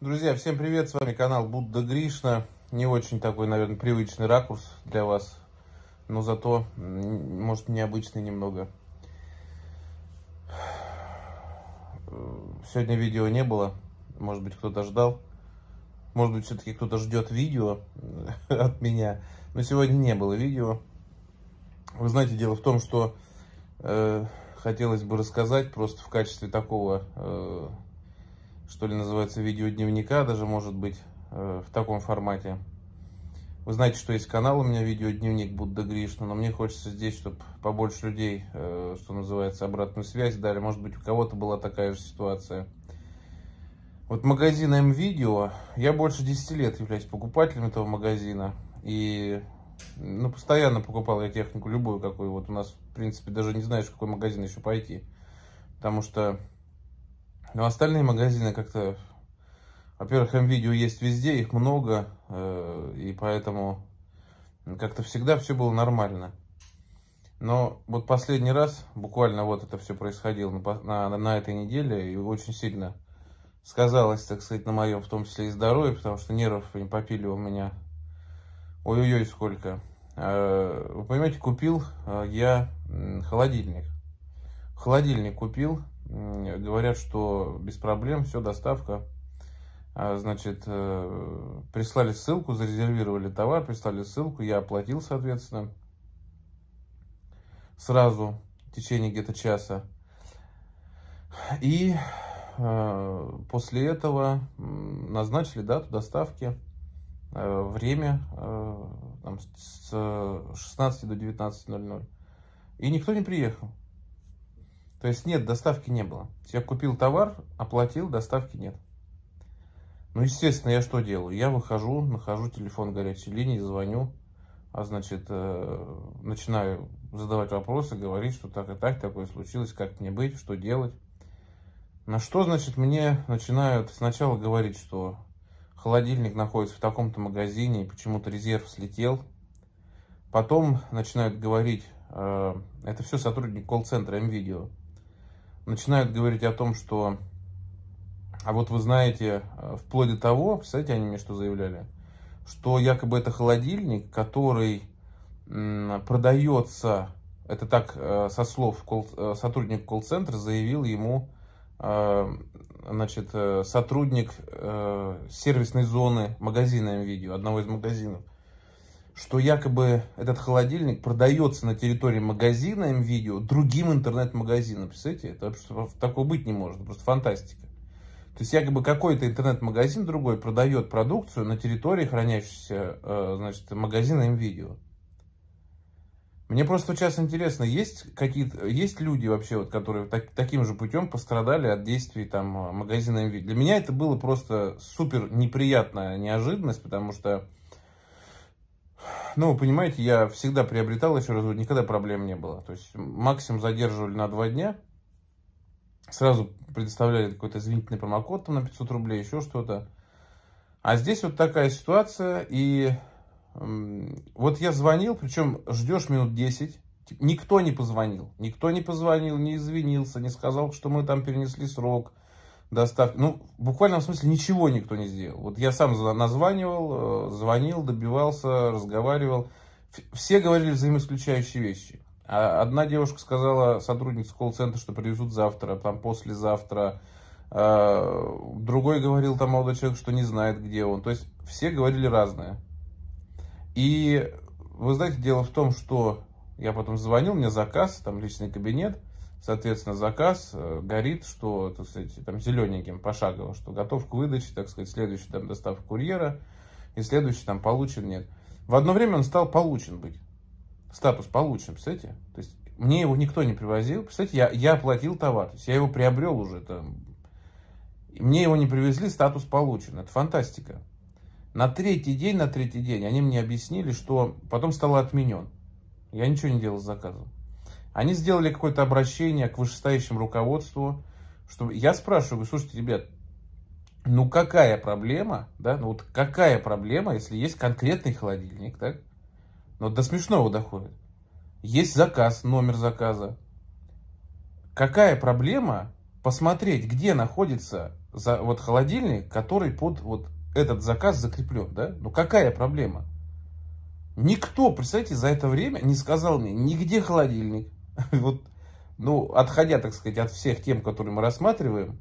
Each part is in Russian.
Друзья, всем привет, с вами канал Будда Гришна. Не очень такой, наверное, привычный ракурс для вас, но зато, может, необычный немного. Сегодня видео не было, может быть, кто-то ждал. Может быть, все-таки кто-то ждет видео от меня, но сегодня не было видео. Вы знаете, дело в том, что э, хотелось бы рассказать просто в качестве такого... Э, что ли называется, видеодневника, даже может быть э, в таком формате. Вы знаете, что есть канал у меня видеодневник Будда Гришна, но мне хочется здесь, чтобы побольше людей, э, что называется, обратную связь дали. Может быть, у кого-то была такая же ситуация. Вот магазин М-Видео, я больше 10 лет являюсь покупателем этого магазина. И ну, постоянно покупал я технику, любую какую. Вот у нас, в принципе, даже не знаешь, в какой магазин еще пойти. Потому что но остальные магазины как-то... Во-первых, М-видео есть везде, их много, э, и поэтому как-то всегда все было нормально. Но вот последний раз, буквально вот это все происходило на, на, на этой неделе, и очень сильно сказалось, так сказать, на моем, в том числе и здоровье, потому что нервов не попили у меня ой-ой-ой сколько. Э, вы понимаете, купил э, я холодильник. Холодильник купил, Говорят, что без проблем, все, доставка. А, значит, э, прислали ссылку, зарезервировали товар, прислали ссылку, я оплатил, соответственно. Сразу, в течение где-то часа. И э, после этого назначили дату доставки, э, время там, с 16 до 19.00. И никто не приехал. То есть нет, доставки не было. Я купил товар, оплатил, доставки нет. Ну, естественно, я что делаю? Я выхожу, нахожу телефон горячей линии, звоню, а значит, э, начинаю задавать вопросы, говорить, что так и так, такое случилось, как мне быть, что делать. На что, значит, мне начинают сначала говорить, что холодильник находится в таком-то магазине, и почему-то резерв слетел. Потом начинают говорить, э, это все сотрудник колл-центра МВидео, начинают говорить о том, что а вот вы знаете, э, вплоть до того, кстати, они мне что заявляли, что якобы это холодильник, который продается, это так э, со слов колл, э, сотрудник колл-центра заявил ему значит, сотрудник сервисной зоны магазина видео, одного из магазинов, что якобы этот холодильник продается на территории магазина МВидео другим интернет-магазинам. Представляете, это вообще такого быть не может, просто фантастика. То есть якобы какой-то интернет-магазин другой продает продукцию на территории хранящейся э, значит, магазина МВидео. Мне просто сейчас интересно, есть какие-то есть люди вообще, вот, которые так, таким же путем пострадали от действий там, магазина МВидео. Для меня это было просто супер неприятная неожиданность, потому что ну, понимаете, я всегда приобретал, еще раз никогда проблем не было. То есть максимум задерживали на два дня, сразу предоставляли какой-то извинительный промокод там, на 500 рублей, еще что-то. А здесь вот такая ситуация, и вот я звонил, причем ждешь минут 10, никто не позвонил, никто не позвонил, не извинился, не сказал, что мы там перенесли срок – доставки. Ну, в буквальном смысле ничего никто не сделал. Вот я сам названивал, э, звонил, добивался, разговаривал. Все говорили взаимоисключающие вещи. А одна девушка сказала сотруднице колл-центра, что привезут завтра, там послезавтра. А, другой говорил там молодой человек, что не знает, где он. То есть все говорили разное. И вы знаете, дело в том, что я потом звонил, мне заказ, там личный кабинет – соответственно, заказ э, горит, что, так сказать, там зелененьким пошагово, что готов к выдаче, так сказать, следующий там доставка курьера, и следующий там получен, нет. В одно время он стал получен быть. Статус получен, представляете? То есть мне его никто не привозил. Представляете, я, я оплатил товар, то есть я его приобрел уже. Там. Мне его не привезли, статус получен. Это фантастика. На третий день, на третий день они мне объяснили, что потом стало отменен. Я ничего не делал с заказом. Они сделали какое-то обращение к вышестоящему руководству, чтобы я спрашиваю, слушайте, ребят, ну какая проблема, да, ну вот какая проблема, если есть конкретный холодильник, так? Ну до смешного доходит. Есть заказ, номер заказа. Какая проблема посмотреть, где находится за, вот холодильник, который под вот этот заказ закреплен, да? Ну какая проблема? Никто, представьте, за это время не сказал мне нигде холодильник, вот, ну, отходя, так сказать, от всех тем, которые мы рассматриваем,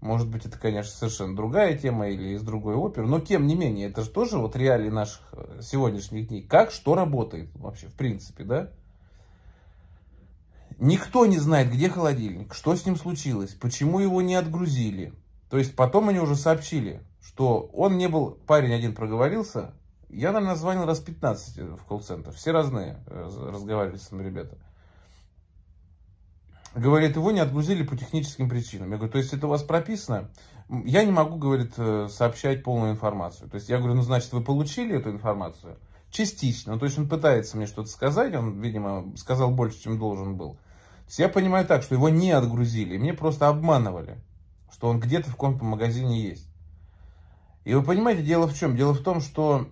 может быть, это, конечно, совершенно другая тема или из другой оперы, но тем не менее, это же тоже вот реалии наших э, сегодняшних дней. Как что работает вообще, в принципе, да? Никто не знает, где холодильник, что с ним случилось, почему его не отгрузили. То есть потом они уже сообщили, что он не был, парень один проговорился, я, наверное, звонил раз 15 в колл-центр, все разные э, разговаривали с ним ребята. Говорит, его не отгрузили по техническим причинам. Я говорю, то есть это у вас прописано? Я не могу, говорит, э, сообщать полную информацию. То есть я говорю, ну значит вы получили эту информацию? Частично. Ну, то есть он пытается мне что-то сказать, он, видимо, сказал больше, чем должен был. То есть я понимаю так, что его не отгрузили, мне просто обманывали, что он где-то в каком-то магазине есть. И вы понимаете, дело в чем? Дело в том, что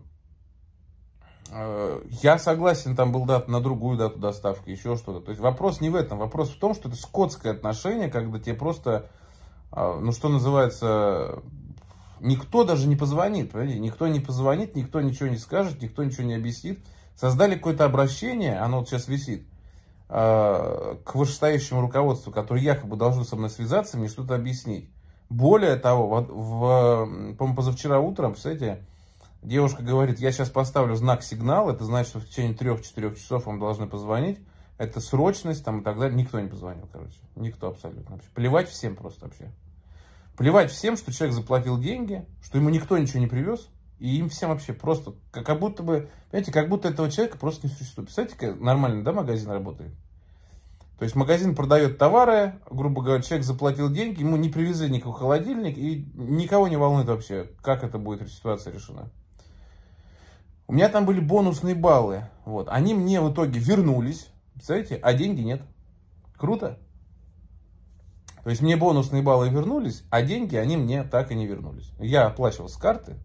Э, я согласен, там был дат на другую дату доставки, еще что-то. То есть вопрос не в этом. Вопрос в том, что это скотское отношение, когда тебе просто, э, ну что называется, никто даже не позвонит. Понимаете? Никто не позвонит, никто ничего не скажет, никто ничего не объяснит. Создали какое-то обращение, оно вот сейчас висит, э, к вышестоящему руководству, которое якобы должно со мной связаться, мне что-то объяснить. Более того, в, в, по-моему, позавчера утром, представляете, Девушка говорит, я сейчас поставлю знак сигнал, это значит, что в течение 3-4 часов вам должны позвонить. Это срочность там и так далее. Никто не позвонил, короче. Никто абсолютно. Вообще. Плевать всем просто вообще. Плевать всем, что человек заплатил деньги, что ему никто ничего не привез. И им всем вообще просто, как будто бы, понимаете, как будто этого человека просто не существует. Представляете, как нормально, да, магазин работает? То есть магазин продает товары, грубо говоря, человек заплатил деньги, ему не привезли никакой холодильник, и никого не волнует вообще, как это будет ситуация решена. У меня там были бонусные баллы. Вот. Они мне в итоге вернулись, представляете, а деньги нет. Круто? То есть мне бонусные баллы вернулись, а деньги они мне так и не вернулись. Я оплачивал с карты.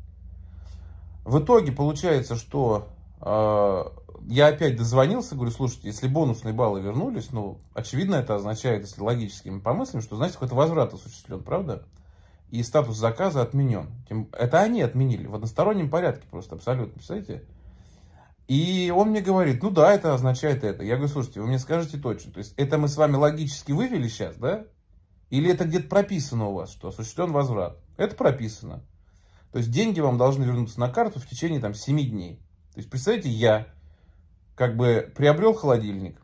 В итоге получается, что э, я опять дозвонился, говорю, слушайте, если бонусные баллы вернулись, ну, очевидно, это означает, если логическими помыслим, что, значит, какой-то возврат осуществлен, правда? и статус заказа отменен. Это они отменили в одностороннем порядке просто абсолютно, представляете? И он мне говорит, ну да, это означает это. Я говорю, слушайте, вы мне скажете точно. То есть это мы с вами логически вывели сейчас, да? Или это где-то прописано у вас, что осуществлен возврат? Это прописано. То есть деньги вам должны вернуться на карту в течение там 7 дней. То есть представьте, я как бы приобрел холодильник.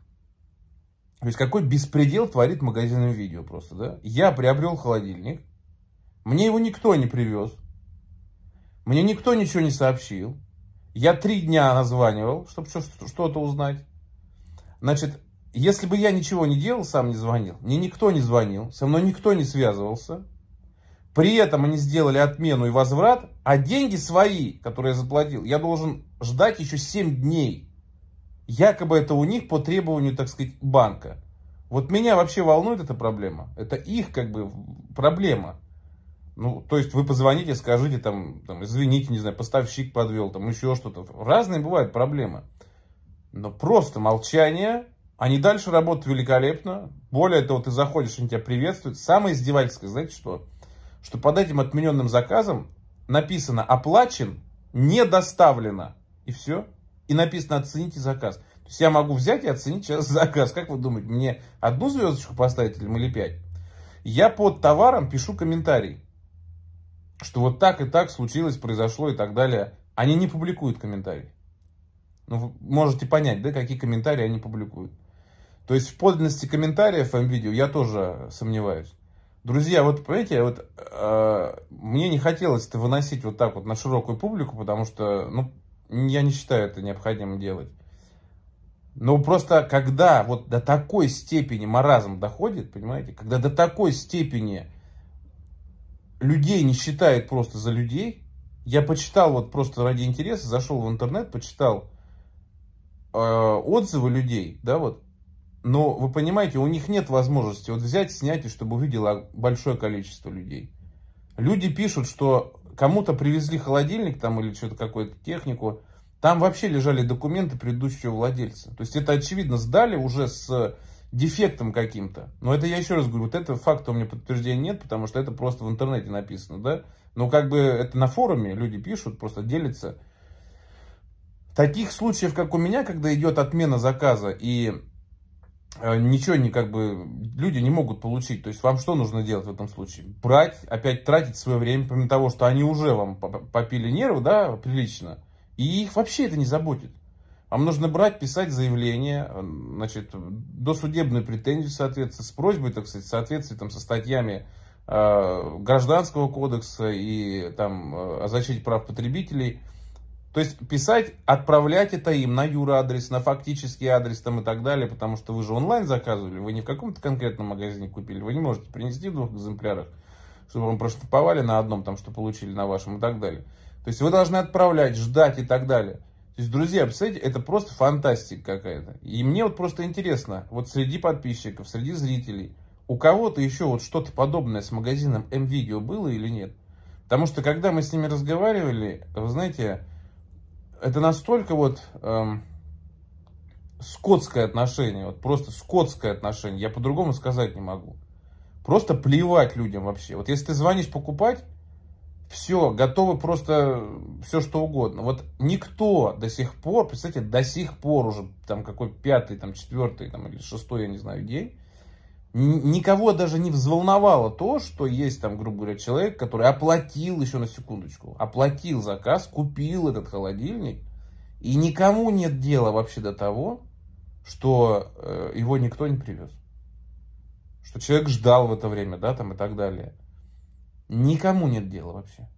То есть какой беспредел творит магазинное видео просто, да? Я приобрел холодильник, мне его никто не привез. Мне никто ничего не сообщил. Я три дня названивал, чтобы что-то узнать. Значит, если бы я ничего не делал, сам не звонил, мне никто не звонил, со мной никто не связывался. При этом они сделали отмену и возврат, а деньги свои, которые я заплатил, я должен ждать еще 7 дней. Якобы это у них по требованию, так сказать, банка. Вот меня вообще волнует эта проблема. Это их как бы проблема. Ну, то есть вы позвоните, скажите там, там, извините, не знаю, поставщик подвел, там еще что-то. Разные бывают проблемы. Но просто молчание, они дальше работают великолепно. Более того, ты заходишь, они тебя приветствуют. Самое издевательское, знаете что? Что под этим отмененным заказом написано «оплачен, не доставлено». И все. И написано «оцените заказ». То есть я могу взять и оценить сейчас заказ. Как вы думаете, мне одну звездочку поставить или пять? Я под товаром пишу комментарий что вот так и так случилось, произошло и так далее, они не публикуют комментарий. Ну, вы можете понять, да, какие комментарии они публикуют. То есть в подлинности комментариев в видео я тоже сомневаюсь. Друзья, вот понимаете, вот, э, мне не хотелось это выносить вот так вот на широкую публику, потому что, ну, я не считаю это необходимым делать. Но просто когда вот до такой степени маразм доходит, понимаете, когда до такой степени людей не считает просто за людей. Я почитал вот просто ради интереса, зашел в интернет, почитал э, отзывы людей, да, вот. Но вы понимаете, у них нет возможности вот взять, снять, и чтобы увидела большое количество людей. Люди пишут, что кому-то привезли холодильник там или что-то какую-то технику, там вообще лежали документы предыдущего владельца. То есть это, очевидно, сдали уже с дефектом каким-то. Но это я еще раз говорю, вот это факта у меня подтверждения нет, потому что это просто в интернете написано, да. Но как бы это на форуме люди пишут, просто делятся. Таких случаев, как у меня, когда идет отмена заказа и э, ничего не как бы люди не могут получить. То есть вам что нужно делать в этом случае? Брать, опять тратить свое время, помимо того, что они уже вам попили нервы, да, прилично. И их вообще это не заботит. Вам нужно брать, писать заявление, э, значит, досудебную претензию соответственно, с просьбой, так сказать, в соответствии там, со статьями э, Гражданского кодекса и там, э, о защите прав потребителей. То есть писать, отправлять это им на юр-адрес, на фактический адрес там, и так далее, потому что вы же онлайн заказывали, вы не в каком-то конкретном магазине купили, вы не можете принести в двух экземплярах, чтобы вам проштамповали на одном, там, что получили на вашем и так далее. То есть вы должны отправлять, ждать и так далее. То есть, друзья, представляете, это просто фантастика какая-то. И мне вот просто интересно, вот среди подписчиков, среди зрителей, у кого-то еще вот что-то подобное с магазином M-Video было или нет? Потому что, когда мы с ними разговаривали, вы знаете, это настолько вот эм, скотское отношение, вот просто скотское отношение, я по-другому сказать не могу. Просто плевать людям вообще. Вот если ты звонишь покупать, все, готовы просто э, все что угодно. Вот никто до сих пор, представьте, до сих пор уже там какой пятый, там четвертый, там или шестой, я не знаю, день, никого даже не взволновало то, что есть там, грубо говоря, человек, который оплатил еще на секундочку, оплатил заказ, купил этот холодильник, и никому нет дела вообще до того, что э, его никто не привез. Что человек ждал в это время, да, там и так далее. Никому нет дела вообще.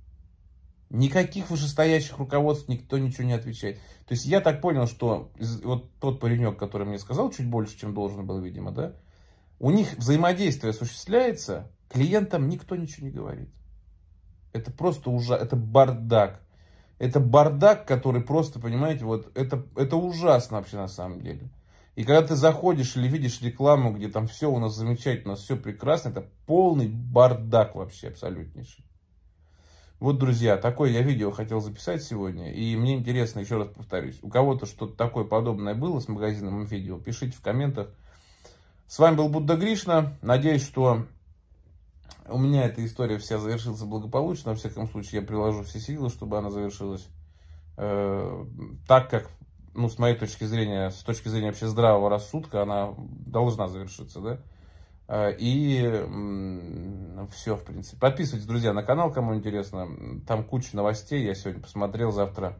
Никаких вышестоящих руководств никто ничего не отвечает. То есть я так понял, что вот тот паренек, который мне сказал, чуть больше, чем должен был, видимо, да, у них взаимодействие осуществляется, клиентам никто ничего не говорит. Это просто ужас, это бардак. Это бардак, который просто, понимаете, вот это, это ужасно вообще на самом деле. И когда ты заходишь или видишь рекламу, где там все у нас замечательно, у нас все прекрасно, это полный бардак вообще абсолютнейший. Вот, друзья, такое я видео хотел записать сегодня. И мне интересно, еще раз повторюсь, у кого-то что-то такое подобное было с магазином видео, пишите в комментах. С вами был Будда Гришна. Надеюсь, что у меня эта история вся завершится благополучно. Во всяком случае, я приложу все силы, чтобы она завершилась э, так, как ну, с моей точки зрения, с точки зрения вообще здравого рассудка, она должна завершиться, да? А, и все, в принципе. Подписывайтесь, друзья, на канал, кому интересно. Там куча новостей. Я сегодня посмотрел, завтра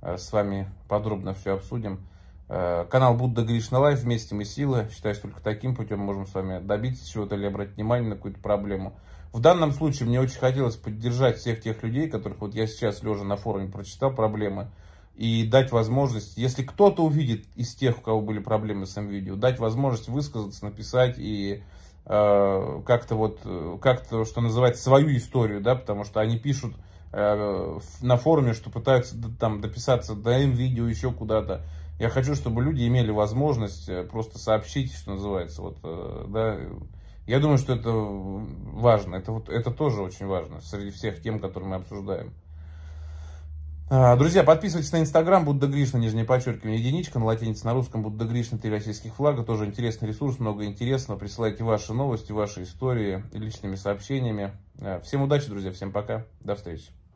а, с вами подробно все обсудим. А, канал Будда Гришна Лайф. Вместе мы сила. Считаю, что только таким путем можем с вами добиться чего-то или обратить внимание на какую-то проблему. В данном случае мне очень хотелось поддержать всех тех людей, которых вот я сейчас лежа на форуме прочитал проблемы и дать возможность, если кто-то увидит из тех, у кого были проблемы с этим видео, дать возможность высказаться, написать и э, как-то вот, э, как-то, что называется, свою историю, да, потому что они пишут э, на форуме, что пытаются там дописаться до им видео еще куда-то. Я хочу, чтобы люди имели возможность э, просто сообщить, что называется, вот, э, да, я думаю, что это важно, это вот, это тоже очень важно среди всех тем, которые мы обсуждаем. А, друзья, подписывайтесь на Инстаграм Будда Гришна, нижнее подчеркивание, единичка на латинице, на русском Будда Гришна, три российских флага, тоже интересный ресурс, много интересного. Присылайте ваши новости, ваши истории личными сообщениями. А, всем удачи, друзья, всем пока, до встречи.